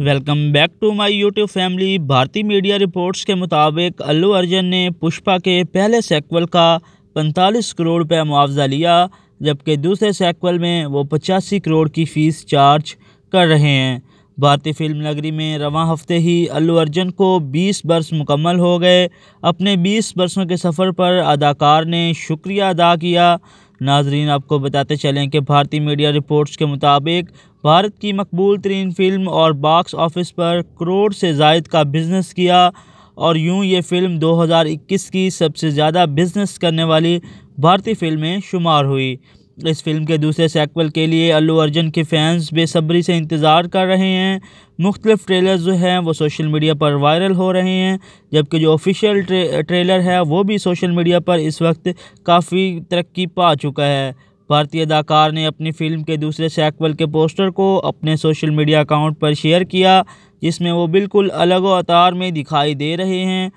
welcome back to my YouTube family भारतीय media reports के मुताबिक अल्लू अर्जन ने पुष्पा के पहले सेक्वल का 45 करोड़ रुपये मुआवजा लिया जबकि दूसरे सेक्वल में वो पचासी करोड़ की फ़ीस चार्ज कर रहे हैं भारतीय फिल्म नगरी में रवा हफ्ते ही अल्लू अर्जुन को 20 वर्ष मुकम्मल हो गए अपने 20 वर्षों के सफ़र पर अदाकार ने शुक्रिया अदा किया नाजरीन आपको बताते चलें कि भारतीय मीडिया रिपोर्ट्स के मुताबिक भारत की मकबूल तरीन फिल्म और बॉक्स ऑफिस पर करोड़ से जायद का बिज़नेस किया और यूं ये फ़िल्म 2021 की सबसे ज़्यादा बिज़नेस करने वाली भारतीय फिल्में शुमार हुई इस फिल्म के दूसरे सेक्वल के लिए अल्लू अर्जुन के फैंस बेसब्री से इंतज़ार कर रहे हैं मुख्तलिफ ट्रेलर जो हैं वो सोशल मीडिया पर वायरल हो रहे हैं जबकि जो ऑफिशियल ट्रे, ट्रेलर है वो भी सोशल मीडिया पर इस वक्त काफ़ी तरक्की पा चुका है भारतीय अदाकार ने अपनी फिल्म के दूसरे सेक्वल के पोस्टर को अपने सोशल मीडिया अकाउंट पर शेयर किया जिसमें वो बिल्कुल अलग अवतार में दिखाई दे रहे हैं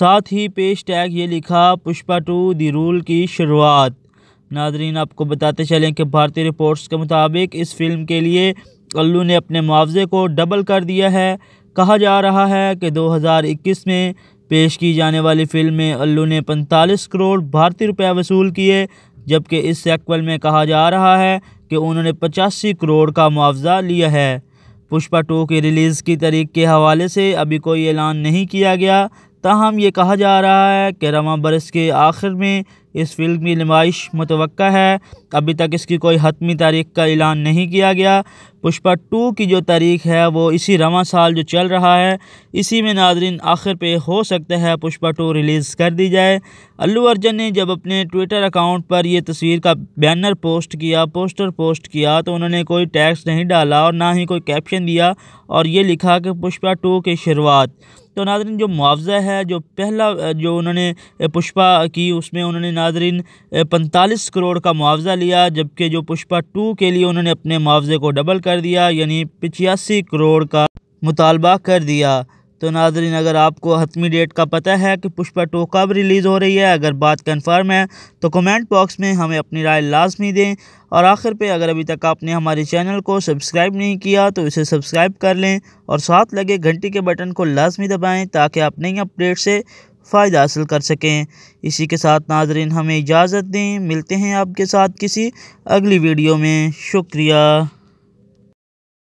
साथ ही पेश टैग ये लिखा पुष्पा टू दी रूल की शुरुआत नाजरीन आपको बताते चलें कि भारतीय रिपोर्ट्स के मुताबिक इस फिल्म के लिए अल्लू ने अपने मुआवजे को डबल कर दिया है कहा जा रहा है कि 2021 में पेश की जाने वाली फिल्म में अल्लू ने 45 करोड़ भारतीय रुपये वसूल किए जबकि इस सेक्वल में कहा जा रहा है कि उन्होंने पचासी करोड़ का मुआवजा लिया है पुष्पा टू की रिलीज़ की तारीख के हवाले से अभी कोई ऐलान नहीं किया गया ताहम ये कहा जा रहा है कि रवा बरस के आखिर में इस फिल्म की नुमाइश मुतव है अभी तक इसकी कोई हतमी तारीख का ऐलान नहीं किया गया पुष्पा टू की जो तारीख है वो इसी रवा साल जो चल रहा है इसी में नाजरीन आखिर पे हो सकता है पुष्पा टू रिलीज़ कर दी जाए अल्लू अर्जन ने जब अपने ट्विटर अकाउंट पर यह तस्वीर का बैनर पोस्ट किया पोस्टर पोस्ट किया तो उन्होंने कोई टैक्स नहीं डाला और ना ही कोई कैप्शन दिया और ये लिखा कि पुष्पा टू की शुरुआत तो नादरीन जो मुआवजा है जो पहला जो उन्होंने पुष्पा की उसमें उन्होंने नादरीन पैंतालीस करोड़ का मुआवजा लिया जबकि जो पुष्पा टू के लिए उन्होंने अपने मुआवजे को डबल कर दिया यानी पचासी करोड़ का मुतालबा कर दिया तो नाजरीन अगर आपको हतमी डेट का पता है कि पुष्पा टू कब रिलीज़ हो रही है अगर बात कन्फर्म है तो कमेंट बॉक्स में हमें अपनी राय लाजमी दें और आखिर पे अगर अभी तक आपने हमारे चैनल को सब्सक्राइब नहीं किया तो इसे सब्सक्राइब कर लें और साथ लगे घंटी के बटन को लाजमी दबाएँ ताकि आप नई अपडेट से फ़ायदा हासिल कर सकें इसी के साथ नाजरीन हमें इजाज़त दें मिलते हैं आपके साथ किसी अगली वीडियो में शुक्रिया